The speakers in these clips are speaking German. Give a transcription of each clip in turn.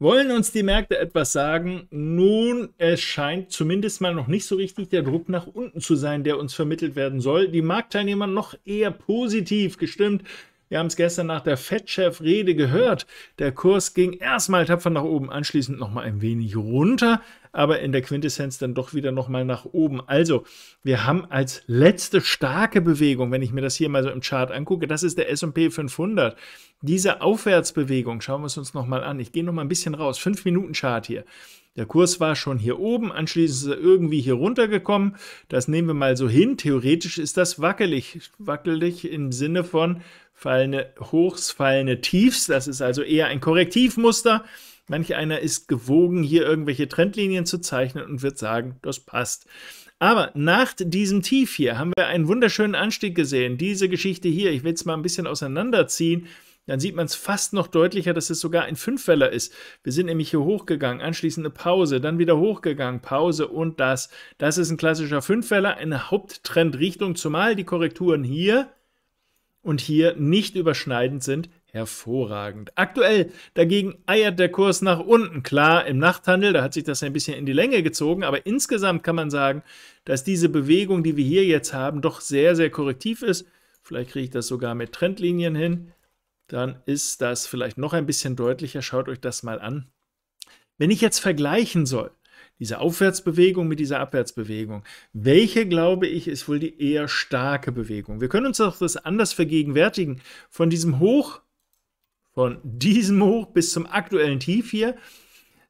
Wollen uns die Märkte etwas sagen? Nun, es scheint zumindest mal noch nicht so richtig der Druck nach unten zu sein, der uns vermittelt werden soll. Die Marktteilnehmer noch eher positiv gestimmt. Wir haben es gestern nach der Fettchef-Rede gehört. Der Kurs ging erstmal tapfer nach oben, anschließend nochmal ein wenig runter aber in der Quintessenz dann doch wieder nochmal nach oben. Also, wir haben als letzte starke Bewegung, wenn ich mir das hier mal so im Chart angucke, das ist der S&P 500. Diese Aufwärtsbewegung, schauen wir es uns nochmal an. Ich gehe nochmal ein bisschen raus, Fünf minuten chart hier. Der Kurs war schon hier oben, anschließend ist er irgendwie hier runtergekommen. Das nehmen wir mal so hin. Theoretisch ist das wackelig. Wackelig im Sinne von fallende Hochs, fallende Tiefs. Das ist also eher ein Korrektivmuster. Manch einer ist gewogen, hier irgendwelche Trendlinien zu zeichnen und wird sagen, das passt. Aber nach diesem Tief hier haben wir einen wunderschönen Anstieg gesehen. Diese Geschichte hier, ich will es mal ein bisschen auseinanderziehen, dann sieht man es fast noch deutlicher, dass es sogar ein Fünfweller ist. Wir sind nämlich hier hochgegangen, anschließend eine Pause, dann wieder hochgegangen, Pause und das. Das ist ein klassischer Fünfweller, eine Haupttrendrichtung, zumal die Korrekturen hier und hier nicht überschneidend sind Hervorragend. Aktuell dagegen eiert der Kurs nach unten. Klar, im Nachthandel, da hat sich das ein bisschen in die Länge gezogen, aber insgesamt kann man sagen, dass diese Bewegung, die wir hier jetzt haben, doch sehr, sehr korrektiv ist. Vielleicht kriege ich das sogar mit Trendlinien hin. Dann ist das vielleicht noch ein bisschen deutlicher. Schaut euch das mal an. Wenn ich jetzt vergleichen soll, diese Aufwärtsbewegung mit dieser Abwärtsbewegung. Welche, glaube ich, ist wohl die eher starke Bewegung? Wir können uns auch das anders vergegenwärtigen. Von diesem Hoch von diesem Hoch bis zum aktuellen Tief hier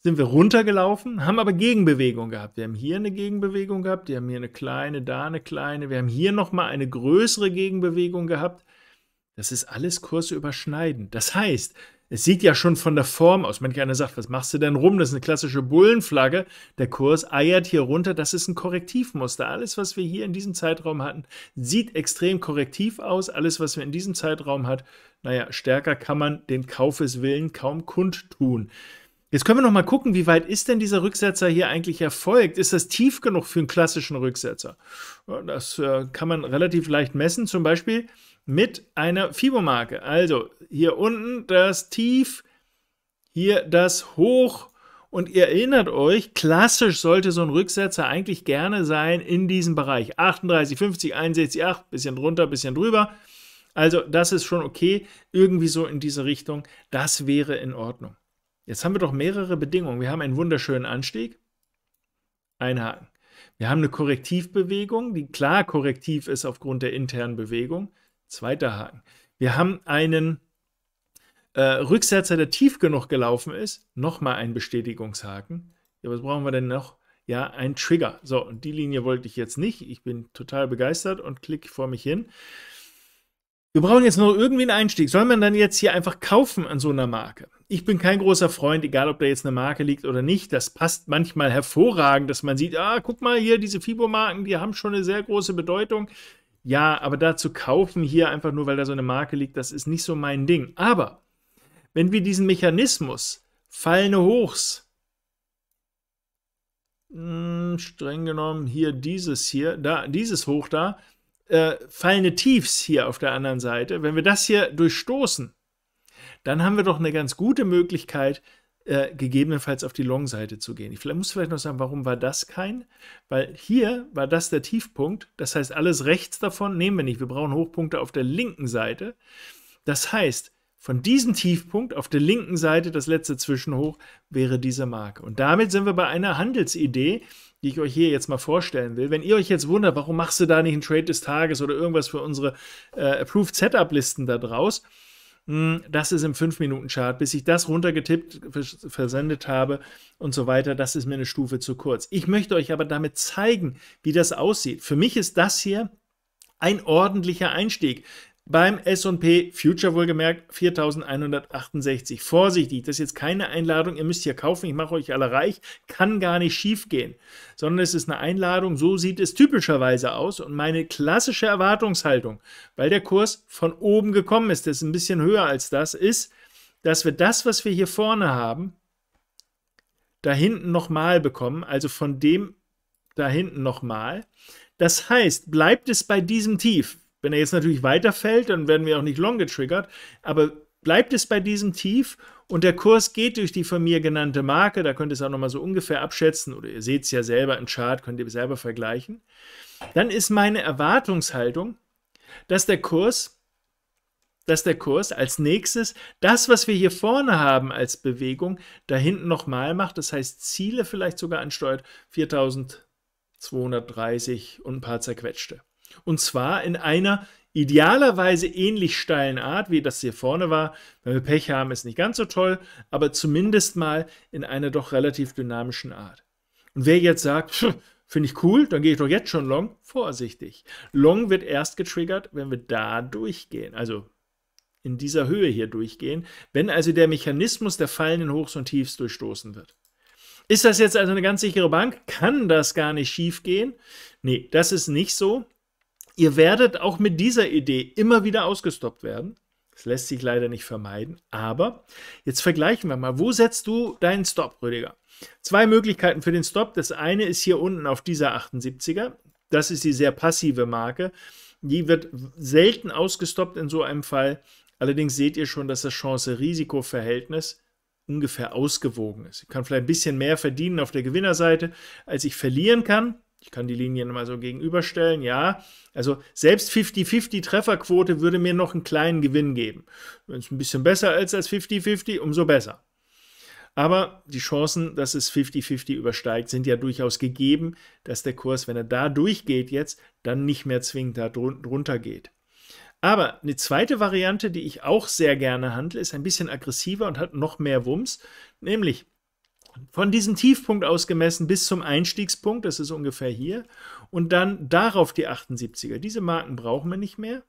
sind wir runtergelaufen, haben aber Gegenbewegung gehabt. Wir haben hier eine Gegenbewegung gehabt, wir haben hier eine kleine, da eine kleine, wir haben hier nochmal eine größere Gegenbewegung gehabt. Das ist alles kurse kursüberschneidend. Das heißt, es sieht ja schon von der Form aus. Manch einer sagt, was machst du denn rum? Das ist eine klassische Bullenflagge. Der Kurs eiert hier runter. Das ist ein Korrektivmuster. Alles, was wir hier in diesem Zeitraum hatten, sieht extrem korrektiv aus. Alles, was wir in diesem Zeitraum hatten, naja, stärker kann man den Kaufeswillen kaum kundtun. Jetzt können wir noch mal gucken, wie weit ist denn dieser Rücksetzer hier eigentlich erfolgt? Ist das tief genug für einen klassischen Rücksetzer? Das äh, kann man relativ leicht messen. Zum Beispiel mit einer fibo Also hier unten das Tief, hier das Hoch. Und ihr erinnert euch, klassisch sollte so ein Rücksetzer eigentlich gerne sein in diesem Bereich. 38, 50, 61, 8, bisschen drunter, bisschen drüber. Also das ist schon okay, irgendwie so in diese Richtung. Das wäre in Ordnung. Jetzt haben wir doch mehrere Bedingungen. Wir haben einen wunderschönen Anstieg. Einhaken. Wir haben eine Korrektivbewegung, die klar korrektiv ist aufgrund der internen Bewegung. Zweiter Haken. Wir haben einen äh, Rücksetzer, der tief genug gelaufen ist. Nochmal ein Bestätigungshaken. Ja, was brauchen wir denn noch? Ja, ein Trigger. So, und die Linie wollte ich jetzt nicht. Ich bin total begeistert und klicke vor mich hin. Wir brauchen jetzt noch irgendwie einen Einstieg. Soll man dann jetzt hier einfach kaufen an so einer Marke? Ich bin kein großer Freund, egal ob da jetzt eine Marke liegt oder nicht. Das passt manchmal hervorragend, dass man sieht, ah, guck mal hier, diese Fibo-Marken, die haben schon eine sehr große Bedeutung ja, aber da zu kaufen hier einfach nur, weil da so eine Marke liegt, das ist nicht so mein Ding. Aber wenn wir diesen Mechanismus fallende Hochs, mh, hm, streng genommen hier dieses hier, da, dieses Hoch da, äh, fallende Tiefs hier auf der anderen Seite, wenn wir das hier durchstoßen, dann haben wir doch eine ganz gute Möglichkeit, äh, gegebenenfalls auf die Long-Seite zu gehen. Ich muss vielleicht noch sagen, warum war das kein? Weil hier war das der Tiefpunkt. Das heißt, alles rechts davon nehmen wir nicht. Wir brauchen Hochpunkte auf der linken Seite. Das heißt, von diesem Tiefpunkt auf der linken Seite, das letzte Zwischenhoch, wäre diese Marke. Und damit sind wir bei einer Handelsidee, die ich euch hier jetzt mal vorstellen will. Wenn ihr euch jetzt wundert, warum machst du da nicht einen Trade des Tages oder irgendwas für unsere äh, Approved Setup-Listen da draus, hm, das ist im 5-Minuten-Chart, bis ich das runtergetippt, versendet habe und so weiter, das ist mir eine Stufe zu kurz. Ich möchte euch aber damit zeigen, wie das aussieht. Für mich ist das hier ein ordentlicher Einstieg beim SP Future wohlgemerkt 4168. Vorsichtig, das ist jetzt keine Einladung, ihr müsst hier kaufen, ich mache euch alle reich, kann gar nicht schief gehen, sondern es ist eine Einladung, so sieht es typischerweise aus und meine klassische Erwartungshaltung, weil der Kurs von oben gekommen ist, das ist ein bisschen höher als das, ist, dass wir das, was wir hier vorne haben, da hinten nochmal bekommen, also von dem da hinten nochmal. Das heißt, bleibt es bei diesem Tief, wenn er jetzt natürlich weiterfällt, dann werden wir auch nicht long getriggert. Aber bleibt es bei diesem Tief und der Kurs geht durch die von mir genannte Marke, da könnt ihr es auch nochmal so ungefähr abschätzen oder ihr seht es ja selber im Chart, könnt ihr selber vergleichen, dann ist meine Erwartungshaltung, dass der Kurs dass der Kurs als nächstes das, was wir hier vorne haben als Bewegung, da hinten nochmal macht, das heißt Ziele vielleicht sogar ansteuert, 4230 und ein paar zerquetschte. Und zwar in einer idealerweise ähnlich steilen Art, wie das hier vorne war. Wenn wir Pech haben, ist nicht ganz so toll, aber zumindest mal in einer doch relativ dynamischen Art. Und wer jetzt sagt, finde ich cool, dann gehe ich doch jetzt schon long, vorsichtig. Long wird erst getriggert, wenn wir da durchgehen, also in dieser Höhe hier durchgehen, wenn also der Mechanismus der fallenden Hochs und Tiefs durchstoßen wird. Ist das jetzt also eine ganz sichere Bank? Kann das gar nicht schiefgehen? Nee, das ist nicht so. Ihr werdet auch mit dieser Idee immer wieder ausgestoppt werden. Das lässt sich leider nicht vermeiden. Aber jetzt vergleichen wir mal. Wo setzt du deinen Stop, Rüdiger? Zwei Möglichkeiten für den Stop. Das eine ist hier unten auf dieser 78er. Das ist die sehr passive Marke. Die wird selten ausgestoppt in so einem Fall. Allerdings seht ihr schon, dass das Chance-Risiko-Verhältnis ungefähr ausgewogen ist. Ich kann vielleicht ein bisschen mehr verdienen auf der Gewinnerseite, als ich verlieren kann. Ich kann die Linien mal so gegenüberstellen, ja. Also selbst 50-50 Trefferquote würde mir noch einen kleinen Gewinn geben. Wenn es ein bisschen besser ist als 50-50, umso besser. Aber die Chancen, dass es 50-50 übersteigt, sind ja durchaus gegeben, dass der Kurs, wenn er da durchgeht jetzt, dann nicht mehr zwingend da drunter geht. Aber eine zweite Variante, die ich auch sehr gerne handle, ist ein bisschen aggressiver und hat noch mehr Wumms, nämlich von diesem Tiefpunkt aus gemessen bis zum Einstiegspunkt, das ist ungefähr hier, und dann darauf die 78er. Diese Marken brauchen wir nicht mehr,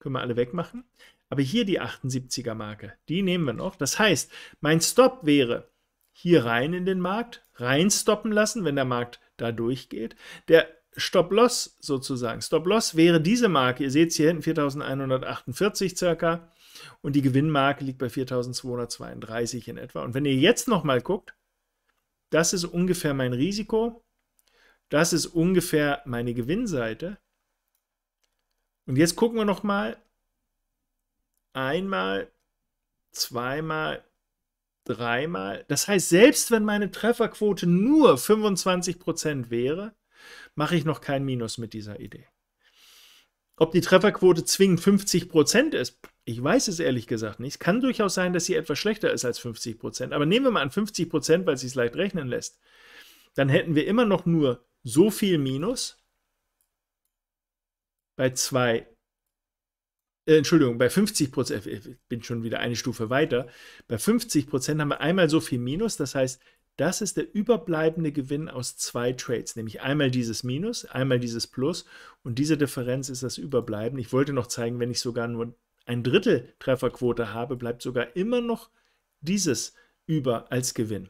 können wir alle wegmachen. Aber hier die 78er Marke, die nehmen wir noch. Das heißt, mein Stop wäre hier rein in den Markt, rein stoppen lassen, wenn der Markt da durchgeht. Der Stop-Loss sozusagen, Stop-Loss wäre diese Marke, ihr seht es hier hinten, 4148 circa und die Gewinnmarke liegt bei 4232 in etwa. Und wenn ihr jetzt nochmal guckt, das ist ungefähr mein Risiko, das ist ungefähr meine Gewinnseite. Und jetzt gucken wir nochmal einmal, zweimal, dreimal. Das heißt, selbst wenn meine Trefferquote nur 25% wäre, mache ich noch kein Minus mit dieser Idee. Ob die Trefferquote zwingend 50 Prozent ist, ich weiß es ehrlich gesagt nicht. Es kann durchaus sein, dass sie etwas schlechter ist als 50 Prozent. Aber nehmen wir mal an 50 Prozent, weil es leicht rechnen lässt. Dann hätten wir immer noch nur so viel Minus bei 2 äh, Entschuldigung, bei 50 Prozent, äh, ich bin schon wieder eine Stufe weiter, bei 50 Prozent haben wir einmal so viel Minus, das heißt, das ist der überbleibende Gewinn aus zwei Trades, nämlich einmal dieses Minus, einmal dieses Plus und diese Differenz ist das Überbleiben. Ich wollte noch zeigen, wenn ich sogar nur ein Drittel Trefferquote habe, bleibt sogar immer noch dieses über als Gewinn.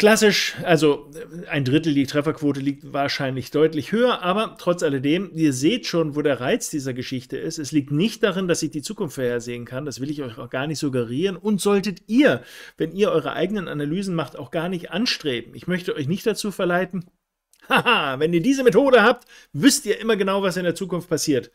Klassisch, also äh, ein Drittel, die Trefferquote liegt wahrscheinlich deutlich höher, aber trotz alledem, ihr seht schon, wo der Reiz dieser Geschichte ist. Es liegt nicht darin, dass ich die Zukunft vorhersehen kann, das will ich euch auch gar nicht suggerieren und solltet ihr, wenn ihr eure eigenen Analysen macht, auch gar nicht anstreben. Ich möchte euch nicht dazu verleiten, haha, wenn ihr diese Methode habt, wisst ihr immer genau, was in der Zukunft passiert.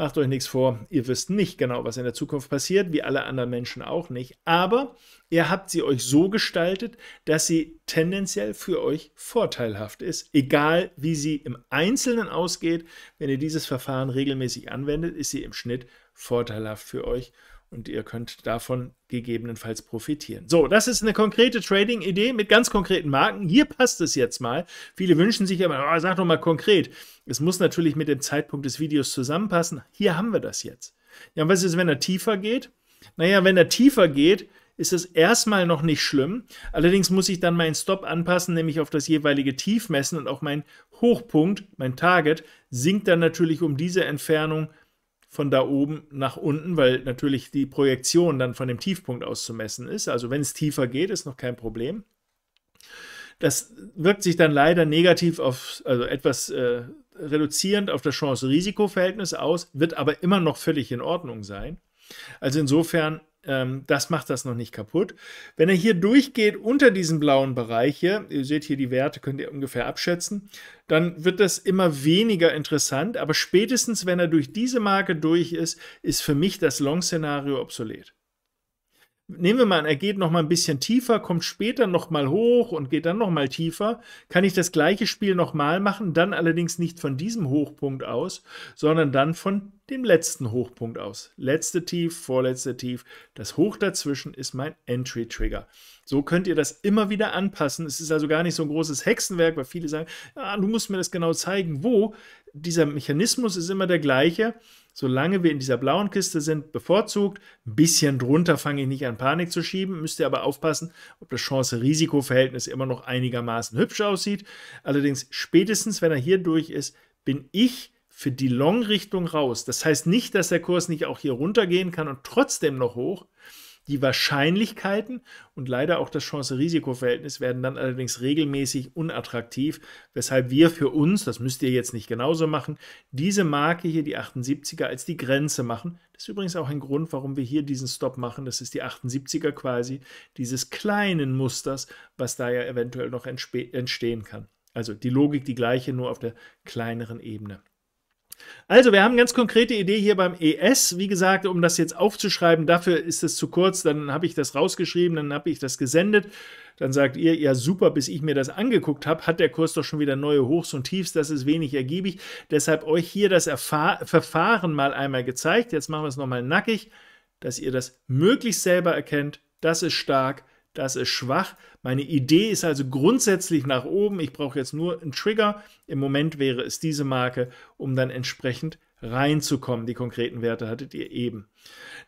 Macht euch nichts vor, ihr wisst nicht genau, was in der Zukunft passiert, wie alle anderen Menschen auch nicht. Aber ihr habt sie euch so gestaltet, dass sie tendenziell für euch vorteilhaft ist. Egal wie sie im Einzelnen ausgeht, wenn ihr dieses Verfahren regelmäßig anwendet, ist sie im Schnitt vorteilhaft für euch und ihr könnt davon gegebenenfalls profitieren. So, das ist eine konkrete Trading-Idee mit ganz konkreten Marken. Hier passt es jetzt mal. Viele wünschen sich aber, oh, sag doch mal konkret. Es muss natürlich mit dem Zeitpunkt des Videos zusammenpassen. Hier haben wir das jetzt. Ja, und was ist, wenn er tiefer geht? Naja, wenn er tiefer geht, ist es erstmal noch nicht schlimm. Allerdings muss ich dann meinen Stop anpassen, nämlich auf das jeweilige Tief messen und auch mein Hochpunkt, mein Target, sinkt dann natürlich um diese Entfernung von da oben nach unten, weil natürlich die Projektion dann von dem Tiefpunkt aus zu messen ist. Also wenn es tiefer geht, ist noch kein Problem. Das wirkt sich dann leider negativ auf, also etwas äh, reduzierend auf das Chance-Risiko-Verhältnis aus, wird aber immer noch völlig in Ordnung sein. Also insofern ähm, das macht das noch nicht kaputt. Wenn er hier durchgeht unter diesen blauen Bereich hier, ihr seht hier die Werte, könnt ihr ungefähr abschätzen, dann wird das immer weniger interessant. Aber spätestens, wenn er durch diese Marke durch ist, ist für mich das Long-Szenario obsolet nehmen wir mal an, er geht noch mal ein bisschen tiefer, kommt später noch mal hoch und geht dann noch mal tiefer, kann ich das gleiche Spiel noch mal machen, dann allerdings nicht von diesem Hochpunkt aus, sondern dann von dem letzten Hochpunkt aus. Letzte Tief, vorletzte Tief. Das Hoch dazwischen ist mein Entry Trigger. So könnt ihr das immer wieder anpassen. Es ist also gar nicht so ein großes Hexenwerk, weil viele sagen, ah, du musst mir das genau zeigen, wo. Dieser Mechanismus ist immer der gleiche. Solange wir in dieser blauen Kiste sind, bevorzugt. Ein bisschen drunter fange ich nicht an, Panik zu schieben. Müsst ihr aber aufpassen, ob das Chance-Risiko-Verhältnis immer noch einigermaßen hübsch aussieht. Allerdings spätestens, wenn er hier durch ist, bin ich für die Long-Richtung raus. Das heißt nicht, dass der Kurs nicht auch hier runtergehen kann und trotzdem noch hoch. Die Wahrscheinlichkeiten und leider auch das Chance-Risiko-Verhältnis werden dann allerdings regelmäßig unattraktiv, weshalb wir für uns, das müsst ihr jetzt nicht genauso machen, diese Marke hier, die 78er, als die Grenze machen. Das ist übrigens auch ein Grund, warum wir hier diesen Stop machen. Das ist die 78er quasi dieses kleinen Musters, was da ja eventuell noch entstehen kann. Also die Logik die gleiche, nur auf der kleineren Ebene. Also, wir haben eine ganz konkrete Idee hier beim ES. Wie gesagt, um das jetzt aufzuschreiben, dafür ist es zu kurz. Dann habe ich das rausgeschrieben, dann habe ich das gesendet. Dann sagt ihr, ja super, bis ich mir das angeguckt habe, hat der Kurs doch schon wieder neue Hochs und Tiefs. Das ist wenig ergiebig. Deshalb euch hier das Erfahr Verfahren mal einmal gezeigt. Jetzt machen wir es nochmal nackig, dass ihr das möglichst selber erkennt. Das ist stark das ist schwach. Meine Idee ist also grundsätzlich nach oben. Ich brauche jetzt nur einen Trigger. Im Moment wäre es diese Marke, um dann entsprechend reinzukommen. Die konkreten Werte hattet ihr eben.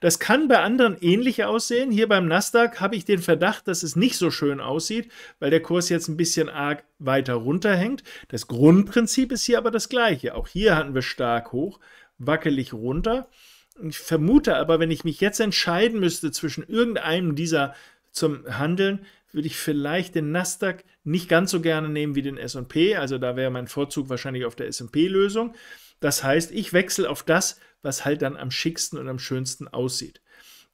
Das kann bei anderen ähnlich aussehen. Hier beim Nasdaq habe ich den Verdacht, dass es nicht so schön aussieht, weil der Kurs jetzt ein bisschen arg weiter runterhängt. Das Grundprinzip ist hier aber das gleiche. Auch hier hatten wir stark hoch, wackelig runter. Ich vermute aber, wenn ich mich jetzt entscheiden müsste zwischen irgendeinem dieser zum Handeln würde ich vielleicht den Nasdaq nicht ganz so gerne nehmen wie den S&P, also da wäre mein Vorzug wahrscheinlich auf der S&P Lösung. Das heißt, ich wechsle auf das, was halt dann am schicksten und am schönsten aussieht.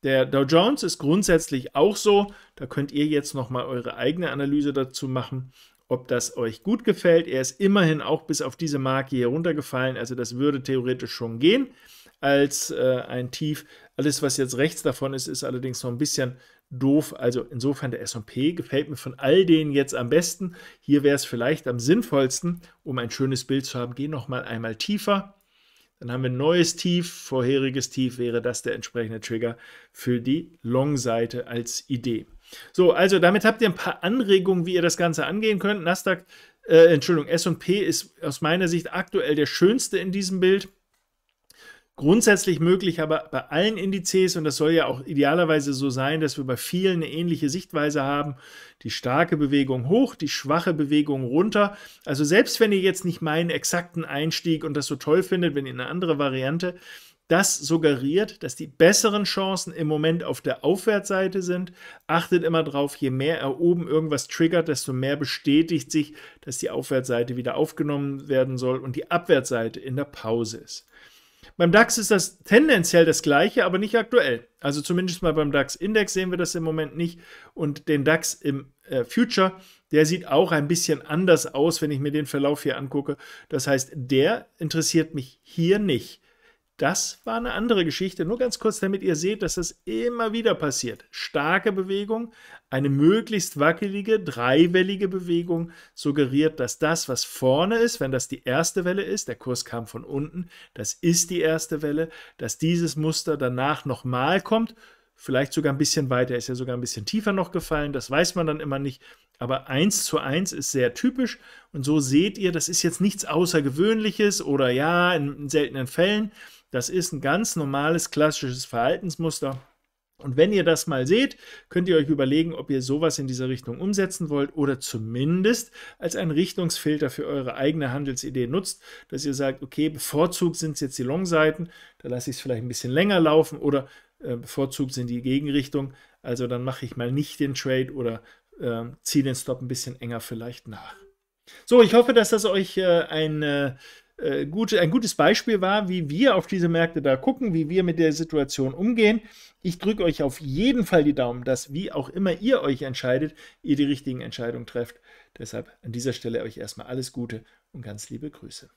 Der Dow Jones ist grundsätzlich auch so, da könnt ihr jetzt noch mal eure eigene Analyse dazu machen, ob das euch gut gefällt. Er ist immerhin auch bis auf diese Marke hier runtergefallen, also das würde theoretisch schon gehen als äh, ein Tief. Alles, was jetzt rechts davon ist, ist allerdings noch ein bisschen doof. Also insofern der S&P gefällt mir von all denen jetzt am besten. Hier wäre es vielleicht am sinnvollsten, um ein schönes Bild zu haben, gehen nochmal einmal tiefer. Dann haben wir ein neues Tief, vorheriges Tief wäre das der entsprechende Trigger für die Long-Seite als Idee. So, also damit habt ihr ein paar Anregungen, wie ihr das Ganze angehen könnt. Nasdaq, äh, Entschuldigung, S&P ist aus meiner Sicht aktuell der schönste in diesem Bild grundsätzlich möglich, aber bei allen Indizes, und das soll ja auch idealerweise so sein, dass wir bei vielen eine ähnliche Sichtweise haben, die starke Bewegung hoch, die schwache Bewegung runter. Also selbst wenn ihr jetzt nicht meinen exakten Einstieg und das so toll findet, wenn ihr eine andere Variante, das suggeriert, dass die besseren Chancen im Moment auf der Aufwärtsseite sind. Achtet immer drauf, je mehr er oben irgendwas triggert, desto mehr bestätigt sich, dass die Aufwärtsseite wieder aufgenommen werden soll und die Abwärtsseite in der Pause ist. Beim DAX ist das tendenziell das gleiche, aber nicht aktuell. Also zumindest mal beim DAX-Index sehen wir das im Moment nicht. Und den DAX im äh, Future, der sieht auch ein bisschen anders aus, wenn ich mir den Verlauf hier angucke. Das heißt, der interessiert mich hier nicht das war eine andere Geschichte. Nur ganz kurz, damit ihr seht, dass das immer wieder passiert. Starke Bewegung, eine möglichst wackelige, dreiwellige Bewegung suggeriert, dass das, was vorne ist, wenn das die erste Welle ist, der Kurs kam von unten, das ist die erste Welle, dass dieses Muster danach nochmal kommt. Vielleicht sogar ein bisschen weiter, ist ja sogar ein bisschen tiefer noch gefallen, das weiß man dann immer nicht. Aber 1 zu 1 ist sehr typisch und so seht ihr, das ist jetzt nichts Außergewöhnliches oder ja, in seltenen Fällen, das ist ein ganz normales klassisches Verhaltensmuster. Und wenn ihr das mal seht, könnt ihr euch überlegen, ob ihr sowas in dieser Richtung umsetzen wollt oder zumindest als einen Richtungsfilter für eure eigene Handelsidee nutzt, dass ihr sagt, okay, bevorzugt sind es jetzt die Long-Seiten, da lasse ich es vielleicht ein bisschen länger laufen oder äh, bevorzugt sind die Gegenrichtung, also dann mache ich mal nicht den Trade oder äh, ziehe den Stop ein bisschen enger vielleicht nach. So, ich hoffe, dass das euch äh, ein äh, äh, ein gutes Beispiel war, wie wir auf diese Märkte da gucken, wie wir mit der Situation umgehen. Ich drücke euch auf jeden Fall die Daumen, dass wie auch immer ihr euch entscheidet, ihr die richtigen Entscheidungen trefft. Deshalb an dieser Stelle euch erstmal alles Gute und ganz liebe Grüße.